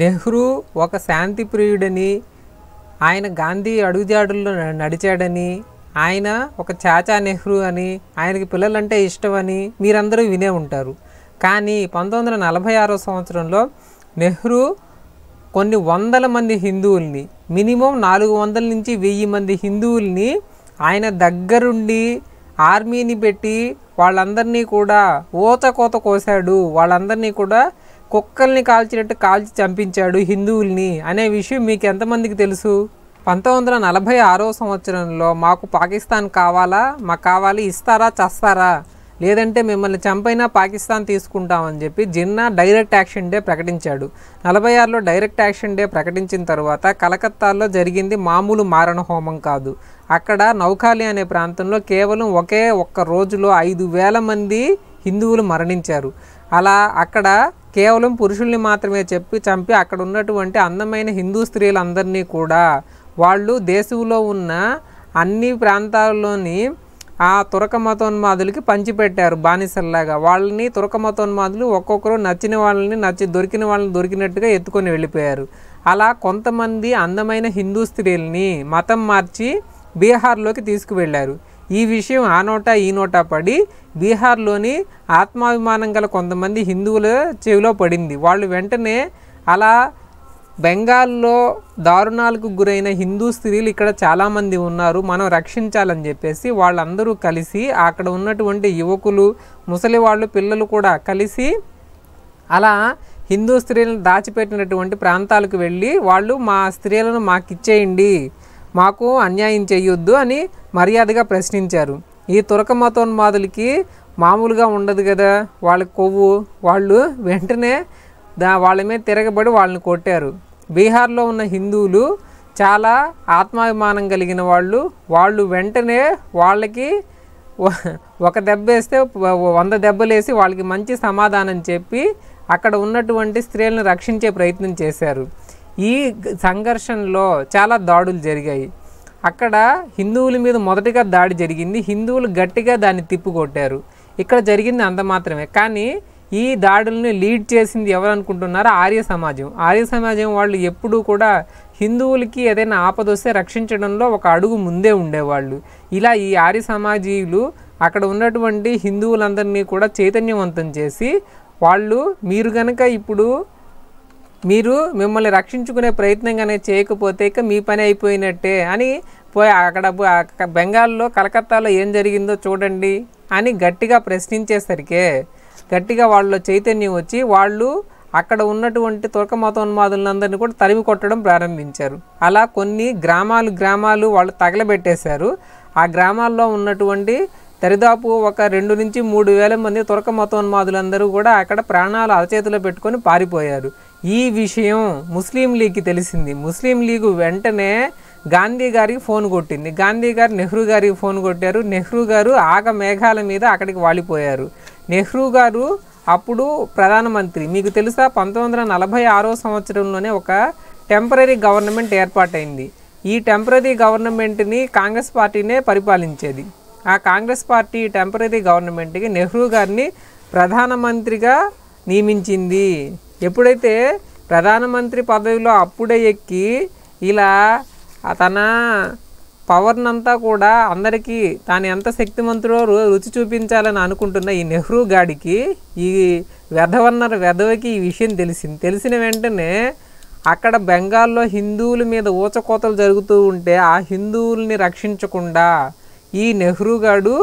నెహ్రూ ఒక శాంతి ప్రియుడని ఆయన గాంధీ అడుగుజాడుల్లో నడిచాడని ఆయన ఒక చాచా నెహ్రూ అని ఆయనకి పిల్లలంటే ఇష్టమని మీరందరూ వినే ఉంటారు కానీ పంతొమ్మిది వందల నలభై ఆరో సంవత్సరంలో నెహ్రూ కొన్ని వందల మంది హిందువుల్ని మినిమం నాలుగు వందల నుంచి వెయ్యి మంది హిందువుల్ని ఆయన దగ్గరుండి ఆర్మీని పెట్టి వాళ్ళందరినీ కూడా కోత కోశాడు వాళ్ళందరినీ కూడా కుక్కల్ని కాల్చినట్టు కాల్చి చంపించాడు హిందువుల్ని అనే విషయం మీకు ఎంతమందికి తెలుసు పంతొమ్మిది వందల నలభై ఆరో సంవత్సరంలో మాకు పాకిస్తాన్ కావాలా మాకు కావాలి ఇస్తారా చస్తారా లేదంటే మిమ్మల్ని చంపైనా పాకిస్తాన్ తీసుకుంటామని చెప్పి జిన్నా డైరెక్ట్ యాక్షన్ డే ప్రకటించాడు నలభై ఆరులో డైరెక్ట్ యాక్షన్ డే ప్రకటించిన తర్వాత కలకత్తాలో జరిగింది మామూలు మారణ హోమం కాదు అక్కడ నౌఖాలి అనే ప్రాంతంలో కేవలం ఒకే ఒక్క రోజులో ఐదు వేల మంది హిందువులు మరణించారు అలా అక్కడ కేవలం పురుషుల్ని మాత్రమే చెప్పి చంపి అక్కడ ఉన్నటువంటి అందమైన హిందూ స్త్రీలందరినీ కూడా వాళ్ళు దేశంలో ఉన్న అన్ని ప్రాంతాల్లోని ఆ తురక మతోన్మాదులకి పంచిపెట్టారు బానిసల్లాగా వాళ్ళని తురక మతోన్మాదులు ఒక్కొక్కరు నచ్చిన వాళ్ళని నచ్చి దొరికిన వాళ్ళని దొరికినట్టుగా ఎత్తుకొని వెళ్ళిపోయారు అలా కొంతమంది అందమైన హిందూ స్త్రీలని మతం మార్చి బీహార్లోకి తీసుకువెళ్ళారు ఈ విషయం ఆ నోటా ఈ నోటా పడి బీహార్లోని ఆత్మాభిమానం గల కొంతమంది హిందువుల చెవిలో పడింది వాళ్ళు వెంటనే అలా బెంగాల్లో దారుణాలకు గురైన హిందూ స్త్రీలు ఇక్కడ చాలామంది ఉన్నారు మనం రక్షించాలని చెప్పేసి వాళ్ళందరూ కలిసి అక్కడ ఉన్నటువంటి యువకులు ముసలి వాళ్ళు పిల్లలు కూడా కలిసి అలా హిందూ స్త్రీలను దాచిపెట్టినటువంటి ప్రాంతాలకు వెళ్ళి వాళ్ళు మా స్త్రీలను మాకిచ్చేయండి మాకు అన్యాయం చేయొద్దు అని మర్యాదగా ప్రశ్నించారు ఈ తురక మతోన్మాదులకి మామూలుగా ఉండదు కదా వాళ్ళ కొవ్వు వాళ్ళు వెంటనే దా వాళ్ళ మీద తిరగబడి వాళ్ళని కొట్టారు బీహార్లో ఉన్న హిందువులు చాలా ఆత్మాభిమానం కలిగిన వాళ్ళు వాళ్ళు వెంటనే వాళ్ళకి ఒక దెబ్బ వేస్తే వంద దెబ్బలేసి వాళ్ళకి మంచి సమాధానం చెప్పి అక్కడ ఉన్నటువంటి స్త్రీలను రక్షించే ప్రయత్నం చేశారు ఈ సంఘర్షణలో చాలా దాడులు జరిగాయి అక్కడ హిందువుల మీద మొదటిగా దాడి జరిగింది హిందువులు గట్టిగా దాన్ని తిప్పుకొట్టారు ఇక్కడ జరిగింది అంత మాత్రమే కానీ ఈ దాడుల్ని లీడ్ చేసింది ఎవరు ఆర్య సమాజం ఆర్య సమాజం వాళ్ళు ఎప్పుడూ కూడా హిందువులకి ఏదైనా ఆపద వస్తే రక్షించడంలో ఒక అడుగు ముందే ఉండేవాళ్ళు ఇలా ఈ ఆర్య సమాజీయులు అక్కడ ఉన్నటువంటి హిందువులందరినీ కూడా చైతన్యవంతం చేసి వాళ్ళు మీరు కనుక ఇప్పుడు మీరు మిమ్మల్ని రక్షించుకునే ప్రయత్నం కానీ చేయకపోతే ఇక మీ పని అయిపోయినట్టే అని పోయి అక్కడ బెంగాల్లో కలకత్తాలో ఏం జరిగిందో చూడండి అని గట్టిగా ప్రశ్నించేసరికి గట్టిగా వాళ్ళ చైతన్యం వచ్చి వాళ్ళు అక్కడ ఉన్నటువంటి తురక మతోన్మాదులందరినీ కూడా తరిమి కొట్టడం ప్రారంభించారు అలా కొన్ని గ్రామాలు గ్రామాలు వాళ్ళు తగలబెట్టేశారు ఆ గ్రామాల్లో ఉన్నటువంటి దరిదాపు ఒక రెండు నుంచి మూడు వేల మంది తురక మతోన్మాదులందరూ కూడా అక్కడ ప్రాణాలు అరచేతిలో పెట్టుకొని పారిపోయారు ఈ విషయం ముస్లిం లీగ్కి తెలిసింది ముస్లిం లీగ్ వెంటనే గాంధీ గారికి ఫోన్ కొట్టింది గాంధీ గారు నెహ్రూ గారికి ఫోన్ కొట్టారు నెహ్రూ గారు ఆగ మేఘాల మీద అక్కడికి వాలిపోయారు నెహ్రూ గారు అప్పుడు ప్రధానమంత్రి మీకు తెలుసా పంతొమ్మిది వందల నలభై ఆరో సంవత్సరంలోనే ఒక టెంపరీ గవర్నమెంట్ ఏర్పాటైంది ఈ టెంపరీ గవర్నమెంట్ని కాంగ్రెస్ పార్టీనే పరిపాలించేది ఆ కాంగ్రెస్ పార్టీ టెంపరీ గవర్నమెంట్కి నెహ్రూ గారిని ప్రధానమంత్రిగా నియమించింది ఎప్పుడైతే ప్రధానమంత్రి పదవిలో అప్పుడే ఎక్కి ఇలా తన పవర్నంతా కూడా అందరికీ తాను ఎంత శక్తిమంతుడో రుచి చూపించాలని అనుకుంటున్న ఈ నెహ్రూ గాడికి ఈ వెధవన్నర వెధవకి ఈ విషయం తెలిసింది తెలిసిన వెంటనే అక్కడ బెంగాల్లో హిందువుల మీద ఊచకోతలు జరుగుతూ ఉంటే ఆ హిందువుల్ని రక్షించకుండా ఈ నెహ్రూ గాడు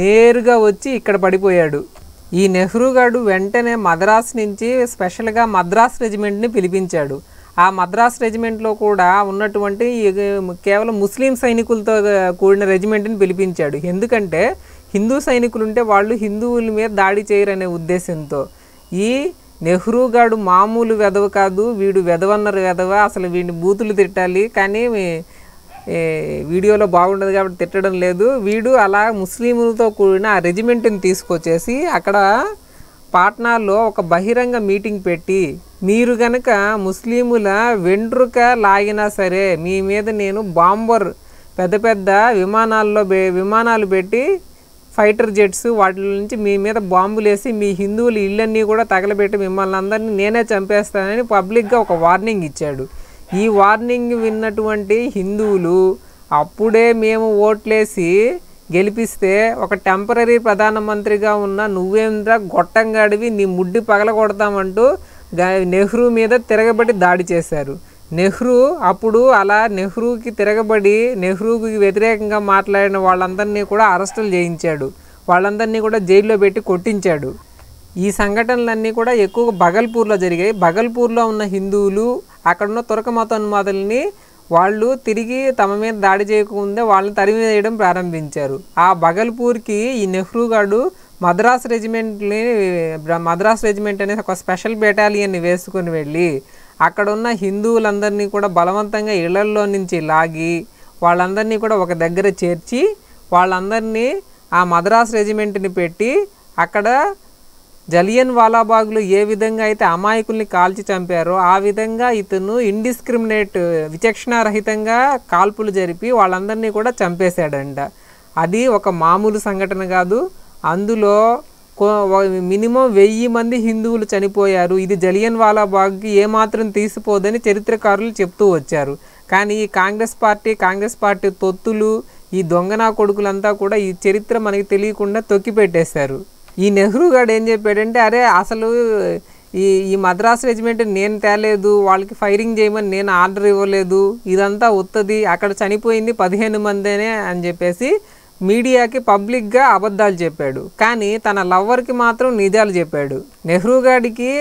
నేరుగా వచ్చి ఇక్కడ పడిపోయాడు ఈ నెహ్రూ గారు వెంటనే మద్రాసు నుంచి స్పెషల్గా మద్రాస్ రెజిమెంట్ని పిలిపించాడు ఆ మద్రాస్ రెజిమెంట్లో కూడా ఉన్నటువంటి కేవలం ముస్లిం సైనికులతో కూడిన రెజిమెంట్ని పిలిపించాడు ఎందుకంటే హిందూ సైనికులు ఉంటే వాళ్ళు హిందువుల మీద దాడి చేయరనే ఉద్దేశంతో ఈ నెహ్రూ మామూలు వెధవ కాదు వీడు వెధవన్నరు వెధవ అసలు వీడిని బూతులు తిట్టాలి కానీ వీడియోలో బాగుండదు కాబట్టి తిట్టడం లేదు వీడు అలా ముస్లింలతో కూడిన ఆ రెజిమెంట్ని తీసుకొచ్చేసి అక్కడ పాట్నాలో ఒక బహిరంగ మీటింగ్ పెట్టి మీరు గనక ముస్లిముల వెండ్రుక లాగినా సరే మీ మీద నేను బాంబర్ పెద్ద పెద్ద విమానాల్లో విమానాలు పెట్టి ఫైటర్ జెట్స్ వాటి నుంచి మీ మీద బాంబులేసి మీ హిందువుల ఇళ్ళన్నీ కూడా తగలబెట్టి మిమ్మల్ని అందరినీ నేనే చంపేస్తానని పబ్లిక్గా ఒక వార్నింగ్ ఇచ్చాడు ఈ వార్నింగ్ విన్నటువంటి హిందువులు అప్పుడే మేము ఓట్లేసి గెలిపిస్తే ఒక టెంపరీ ప్రధానమంత్రిగా ఉన్న నువ్వేంద్ర గొట్టంగాడివి నీ ముడ్డి పగలగొడతామంటూ నెహ్రూ మీద తిరగబడి దాడి చేశారు నెహ్రూ అప్పుడు అలా నెహ్రూకి తిరగబడి నెహ్రూకి వ్యతిరేకంగా మాట్లాడిన వాళ్ళందరినీ కూడా అరెస్టులు చేయించాడు వాళ్ళందరినీ కూడా జైల్లో పెట్టి కొట్టించాడు ఈ సంఘటనలన్నీ కూడా ఎక్కువగా బగల్పూర్లో జరిగాయి బగల్పూర్లో ఉన్న హిందువులు అక్కడున్న తురక మతోన్మాదుల్ని వాళ్ళు తిరిగి తమ మీద దాడి చేయకముందే వాళ్ళని తరిమివేయడం ప్రారంభించారు ఆ బగల్పూర్కి ఈ నెహ్రూ గారు మద్రాస్ రెజిమెంట్ని మద్రాస్ రెజిమెంట్ అనేది ఒక స్పెషల్ బెటాలియన్ని వేసుకొని వెళ్ళి అక్కడున్న హిందువులందరినీ కూడా బలవంతంగా ఇళ్లల్లో నుంచి లాగి వాళ్ళందరినీ కూడా ఒక దగ్గర చేర్చి వాళ్ళందరినీ ఆ మద్రాస్ రెజిమెంట్ని పెట్టి అక్కడ జలియన్ వాలాబాగ్లో ఏ విధంగా అయితే అమాయకుల్ని కాల్చి చంపారో ఆ విధంగా ఇతను ఇండిస్క్రిమినేట్ విచక్షణారహితంగా కాల్పులు జరిపి వాళ్ళందరినీ కూడా చంపేశాడంట అది ఒక మామూలు సంఘటన కాదు అందులో మినిమం వెయ్యి మంది హిందువులు చనిపోయారు ఇది జలియన్ వాలాబాగ్కి ఏమాత్రం తీసిపోదని చరిత్రకారులు చెప్తూ వచ్చారు కానీ ఈ కాంగ్రెస్ పార్టీ కాంగ్రెస్ పార్టీ తొత్తులు ఈ దొంగనా కొడుకులంతా కూడా ఈ చరిత్ర మనకి తెలియకుండా తొక్కిపెట్టేశారు ఈ నెహ్రూ గారు ఏం చెప్పాడంటే అరే అసలు ఈ ఈ మద్రాస్ రెజిమెంట్ నేను తేలేదు వాళ్ళకి ఫైరింగ్ చేయమని నేను ఆర్డర్ ఇవ్వలేదు ఇదంతా వస్తుంది అక్కడ చనిపోయింది పదిహేను మందేనే అని చెప్పేసి మీడియాకి పబ్లిక్గా అబద్ధాలు చెప్పాడు కానీ తన లవ్వర్కి మాత్రం నిజాలు చెప్పాడు నెహ్రూ గారికి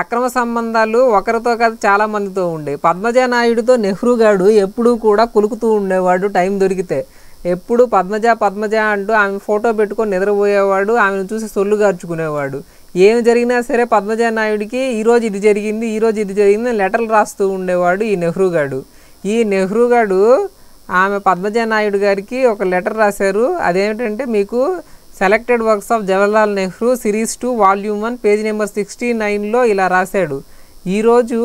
అక్రమ సంబంధాలు ఒకరితో కాదు చాలా మందితో ఉండే పద్మజ నాయుడితో నెహ్రూ గారు ఎప్పుడూ కూడా కులుకుతూ ఉండేవాడు టైం దొరికితే ఎప్పుడు పద్మజ పద్మజ అంటూ ఆమె ఫోటో పెట్టుకొని నిద్రపోయేవాడు ఆమెను చూసి సొల్లు గార్చుకునేవాడు ఏం జరిగినా సరే పద్మజ నాయుడికి ఈరోజు ఇది జరిగింది ఈరోజు ఇది జరిగింది లెటర్లు రాస్తూ ఉండేవాడు ఈ నెహ్రూగాడు ఈ నెహ్రూగాడు ఆమె పద్మజ నాయుడు గారికి ఒక లెటర్ రాశారు అదేమిటంటే మీకు selected works of Jawaharlal Nehru series two volume one page number sixty నైన్లో ఇలా రాశాడు ఈరోజు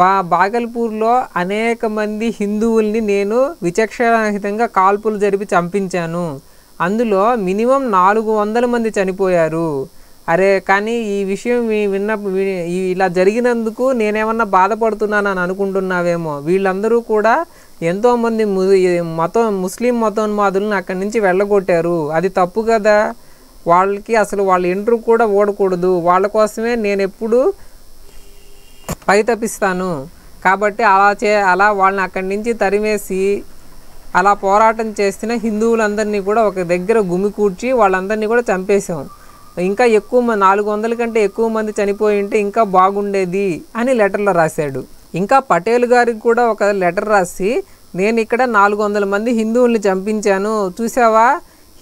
బా బాగల్పూర్లో అనేక మంది హిందువుల్ని నేను విచక్షణారహితంగా కాల్పులు జరిపి చంపించాను అందులో మినిమం నాలుగు వందల మంది చనిపోయారు అరే కానీ ఈ విషయం విన్న ఇలా జరిగినందుకు నేనేమన్నా బాధపడుతున్నానని అనుకుంటున్నావేమో వీళ్ళందరూ కూడా ఎంతోమంది మతం ముస్లిం మతోన్మాదులను అక్కడి నుంచి వెళ్ళగొట్టారు అది తప్పు కదా వాళ్ళకి అసలు వాళ్ళ ఇంటర్ కూడా ఓడకూడదు వాళ్ళ కోసమే నేను ఎప్పుడు తప్పిస్తాను కాబట్టి అలా చే అలా వాళ్ళని అక్కడి నుంచి తరిమేసి అలా పోరాటం చేసిన హిందువులందరినీ కూడా ఒక దగ్గర గుమికూర్చి వాళ్ళందరినీ కూడా చంపేశాం ఇంకా ఎక్కువ మంది నాలుగు వందల కంటే ఎక్కువ మంది చనిపోయి ఉంటే ఇంకా బాగుండేది అని లెటర్లో రాశాడు ఇంకా పటేల్ గారికి కూడా ఒక లెటర్ రాసి నేను ఇక్కడ నాలుగు వందల మంది హిందువుల్ని చంపించాను చూసావా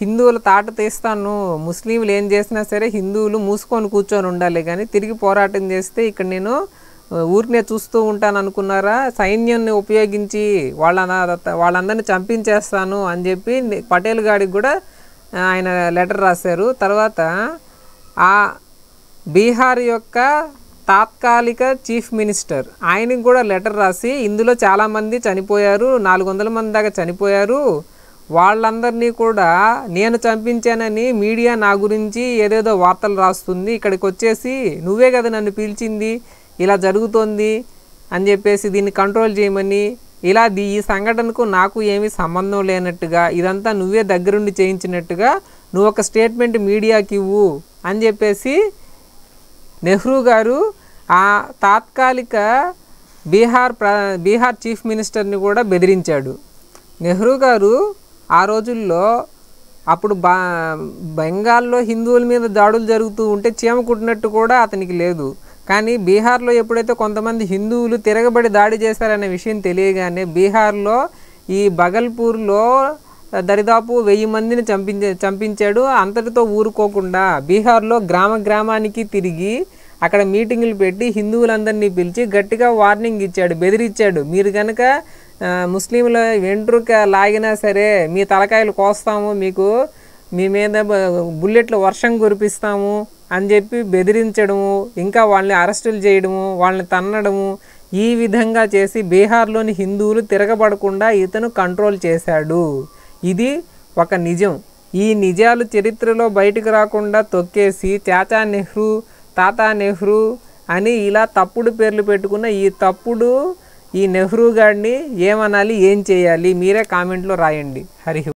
హిందువుల తాట తీస్తాను ముస్లింలు ఏం చేసినా సరే హిందువులు మూసుకొని కూర్చొని ఉండాలి కానీ తిరిగి పోరాటం చేస్తే ఇక్కడ నేను ఊరినే చూస్తూ ఉంటాను అనుకున్నారా సైన్యాన్ని ఉపయోగించి వాళ్ళ వాళ్ళందరిని చంపించేస్తాను అని చెప్పి పటేల్ గాడికి కూడా ఆయన లెటర్ రాశారు తర్వాత ఆ బీహార్ యొక్క తాత్కాలిక చీఫ్ మినిస్టర్ ఆయనకి కూడా లెటర్ రాసి ఇందులో చాలామంది చనిపోయారు నాలుగు వందల మంది దాకా చనిపోయారు వాళ్ళందరినీ కూడా నేను చంపించానని మీడియా నా గురించి ఏదేదో వార్తలు రాస్తుంది ఇక్కడికి వచ్చేసి నువ్వే కదా నన్ను పిలిచింది ఇలా జరుగుతోంది అని చెప్పేసి దీన్ని కంట్రోల్ చేయమని ఇలా ఈ సంఘటనకు నాకు ఏమీ సంబంధం లేనట్టుగా ఇదంతా నువ్వే దగ్గరుండి చేయించినట్టుగా నువ్వు ఒక స్టేట్మెంట్ మీడియాకి ఇవ్వు అని చెప్పేసి నెహ్రూ గారు ఆ తాత్కాలిక బీహార్ ప్ర బీహార్ చీఫ్ మినిస్టర్ని కూడా బెదిరించాడు నెహ్రూ గారు ఆ రోజుల్లో అప్పుడు బెంగాల్లో హిందువుల మీద దాడులు జరుగుతూ ఉంటే చీమ కుట్టినట్టు కూడా అతనికి లేదు కానీ బీహార్లో ఎప్పుడైతే కొంతమంది హిందువులు తిరగబడి దాడి చేశారనే విషయం తెలియగానే బీహార్లో ఈ బగల్పూర్లో దరిదాపు వెయ్యి మందిని చంపించే చంపించాడు అంతటితో ఊరుకోకుండా బీహార్లో గ్రామ గ్రామానికి తిరిగి అక్కడ మీటింగులు పెట్టి హిందువులందరినీ పిలిచి గట్టిగా వార్నింగ్ ఇచ్చాడు బెదిరిచ్చాడు మీరు కనుక ముస్లింల వెంట్రుక లాగినా సరే మీ తలకాయలు కోస్తాము మీకు మీ మీద బుల్లెట్లు వర్షం కురిపిస్తాము అని చెప్పి బెదిరించడము ఇంకా వాళ్ళని అరెస్టులు చేయడము వాళ్ళని తన్నడము ఈ విధంగా చేసి బీహార్లోని హిందువులు తిరగబడకుండా ఇతను కంట్రోల్ చేశాడు ఇది ఒక నిజం ఈ నిజాలు చరిత్రలో బయటకు రాకుండా తొక్కేసి చాచా నెహ్రూ తాతా నెహ్రూ అని ఇలా తప్పుడు పేర్లు పెట్టుకున్న ఈ తప్పుడు ఈ నెహ్రూ గారిని ఏమనాలి ఏం చేయాలి మీరే కామెంట్లో రాయండి హరి